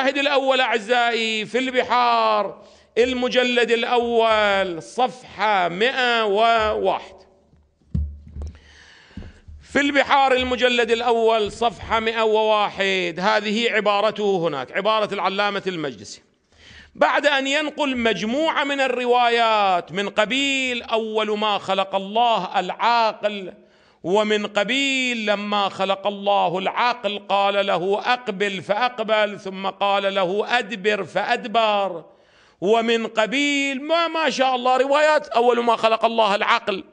الشاهد الاول اعزائي في البحار المجلد الاول صفحه 101 في البحار المجلد الاول صفحه 101 هذه عبارته هناك عباره العلامه المجلسي بعد ان ينقل مجموعه من الروايات من قبيل اول ما خلق الله العاقل ومن قبيل لما خلق الله العقل قال له اقبل فاقبل ثم قال له ادبر فادبر ومن قبيل ما ما شاء الله روايات اول ما خلق الله العقل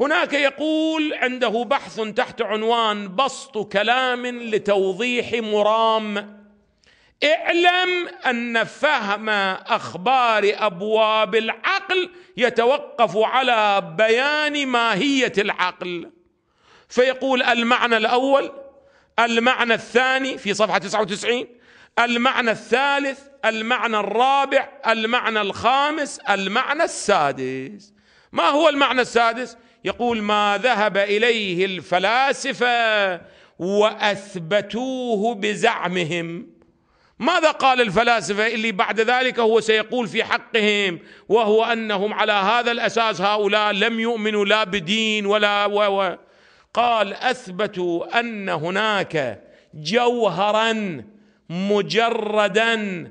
هناك يقول عنده بحث تحت عنوان بسط كلام لتوضيح مرام اعلم ان فهم اخبار ابواب العقل يتوقف على بيان ماهيه العقل فيقول المعنى الأول المعنى الثاني في صفحة 99 المعنى الثالث المعنى الرابع المعنى الخامس المعنى السادس ما هو المعنى السادس يقول ما ذهب إليه الفلاسفة وأثبتوه بزعمهم ماذا قال الفلاسفة اللي بعد ذلك هو سيقول في حقهم وهو أنهم على هذا الأساس هؤلاء لم يؤمنوا لا بدين ولا و... و... قال اثبتوا ان هناك جوهرا مجردا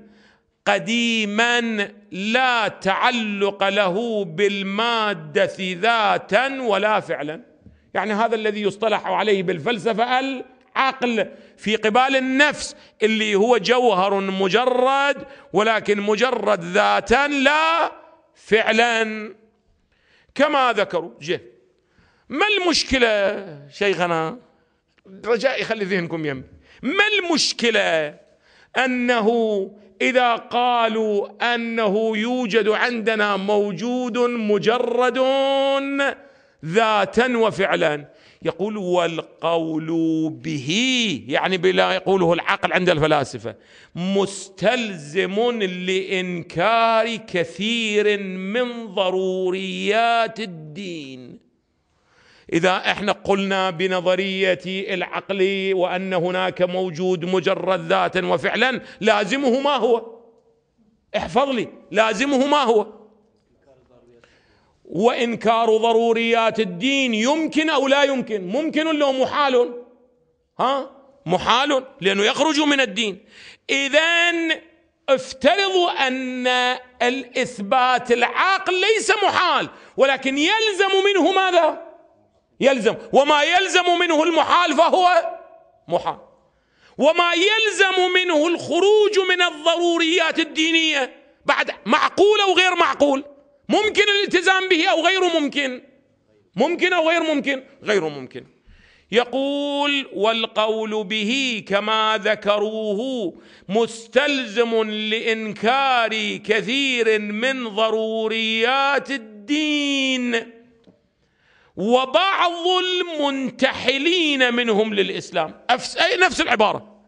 قديما لا تعلق له بالماده ذاتا ولا فعلا يعني هذا الذي يصطلح عليه بالفلسفه العقل في قبال النفس اللي هو جوهر مجرد ولكن مجرد ذاتا لا فعلا كما ذكروا جه ما المشكلة شيخنا رجاء خلي ذهنكم يمي ما المشكلة أنه إذا قالوا أنه يوجد عندنا موجود مجرد ذاتا وفعلا يقول والقول به يعني بلا يقوله العقل عند الفلاسفة مستلزم لإنكار كثير من ضروريات الدين اذا احنا قلنا بنظريه العقل وان هناك موجود مجرد ذاتا وفعلا لازمه ما هو احفظ لي لازمه ما هو وانكار ضروريات الدين يمكن او لا يمكن ممكن لو محال ها محال لانه يخرج من الدين اذا افترضوا ان الاثبات العاقل ليس محال ولكن يلزم منه ماذا يلزم وما يلزم منه المحال فهو محال وما يلزم منه الخروج من الضروريات الدينية بعد معقول أو غير معقول ممكن الالتزام به أو غير ممكن ممكن أو غير ممكن غير ممكن يقول والقول به كما ذكروه مستلزم لإنكار كثير من ضروريات الدين وبعض المنتحلين منهم للإسلام أي نفس العبارة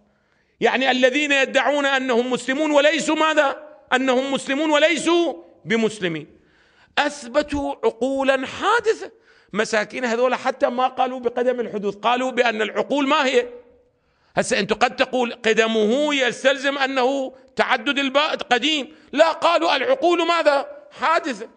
يعني الذين يدعون أنهم مسلمون وليسوا ماذا أنهم مسلمون وليسوا بمسلمين أثبتوا عقولا حادثة مساكين هذول حتى ما قالوا بقدم الحدوث قالوا بأن العقول ما هي هسه أنت قد تقول قدمه يستلزم أنه تعدد الباء قديم لا قالوا العقول ماذا حادثة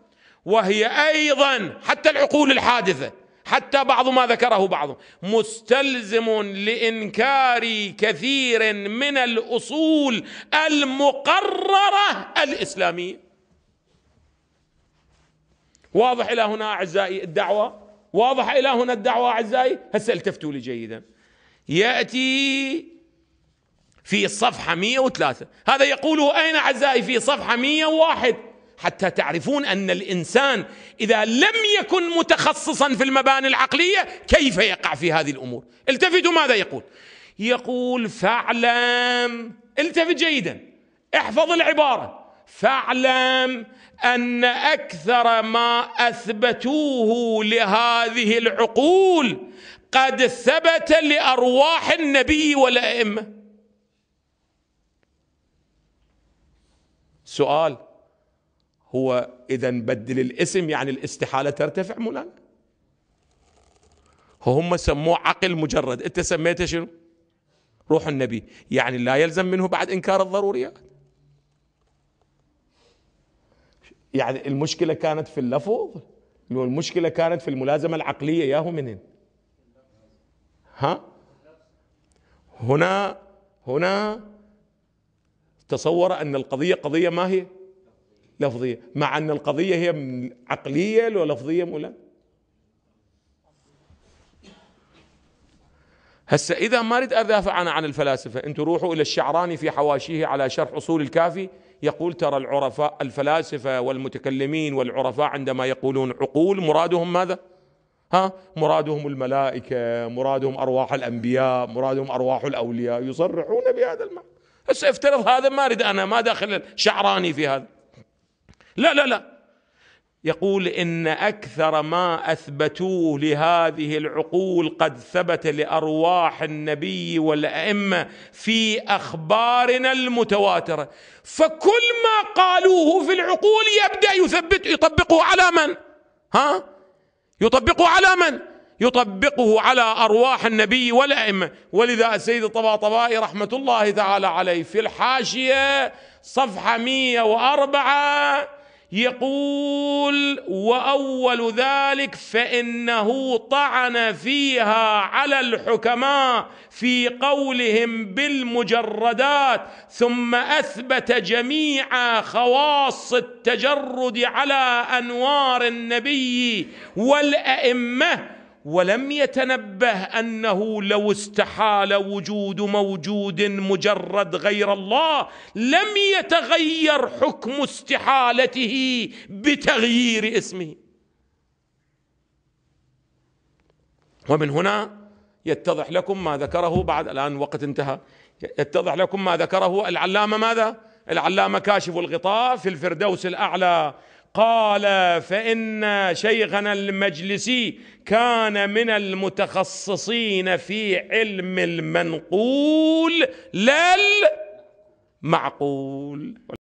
وهي ايضا حتى العقول الحادثه حتى بعض ما ذكره بعض مستلزم لانكار كثير من الاصول المقرره الاسلاميه واضح الى هنا اعزائي الدعوه واضح الى هنا الدعوه اعزائي هسه التفتوا لي جيدا ياتي في صفحه 103 هذا يقوله اين اعزائي في صفحه 101 حتى تعرفون ان الانسان اذا لم يكن متخصصا في المباني العقليه كيف يقع في هذه الامور التفتوا ماذا يقول يقول فاعلم التفت جيدا احفظ العباره فاعلم ان اكثر ما اثبتوه لهذه العقول قد ثبت لارواح النبي والائمه سؤال هو إذا بدل الاسم يعني الاستحالة ترتفع مولانا هم سموه عقل مجرد أنت سميته شنو روح النبي يعني لا يلزم منه بعد إنكار الضروريات يعني المشكلة كانت في اللفظ المشكلة كانت في الملازمة العقلية ياهو منين ها هنا هنا تصور أن القضية قضية ما هي لفظية مع أن القضية هي عقلية ولفظية مولا هسه إذا ما أريد أدافع أنا عن الفلاسفة أنتم روحوا إلى الشعراني في حواشيه على شرح أصول الكافي يقول ترى العرفاء الفلاسفة والمتكلمين والعرفاء عندما يقولون عقول مرادهم ماذا؟ ها مرادهم الملائكة مرادهم أرواح الأنبياء مرادهم أرواح الأولياء يصرحون بهذا المعنى هسه افترض هذا ما أريد أنا ما داخل الشعراني في هذا لا لا لا يقول ان اكثر ما اثبتوه لهذه العقول قد ثبت لارواح النبي والائمه في اخبارنا المتواتره فكل ما قالوه في العقول يبدا يثبت يطبقه على من ها يطبقه على من يطبقه على ارواح النبي والائمه ولذا السيد الطباطبائي رحمه الله تعالى عليه في الحاشيه صفحه 104 يقول واول ذلك فانه طعن فيها على الحكماء في قولهم بالمجردات ثم اثبت جميع خواص التجرد على انوار النبي والائمه ولم يتنبه انه لو استحال وجود موجود مجرد غير الله لم يتغير حكم استحالته بتغيير اسمه ومن هنا يتضح لكم ما ذكره بعد الان وقت انتهى يتضح لكم ما ذكره العلامه ماذا العلامه كاشف الغطاء في الفردوس الاعلى قال فإن شيخنا المجلسي كان من المتخصصين في علم المنقول لا المعقول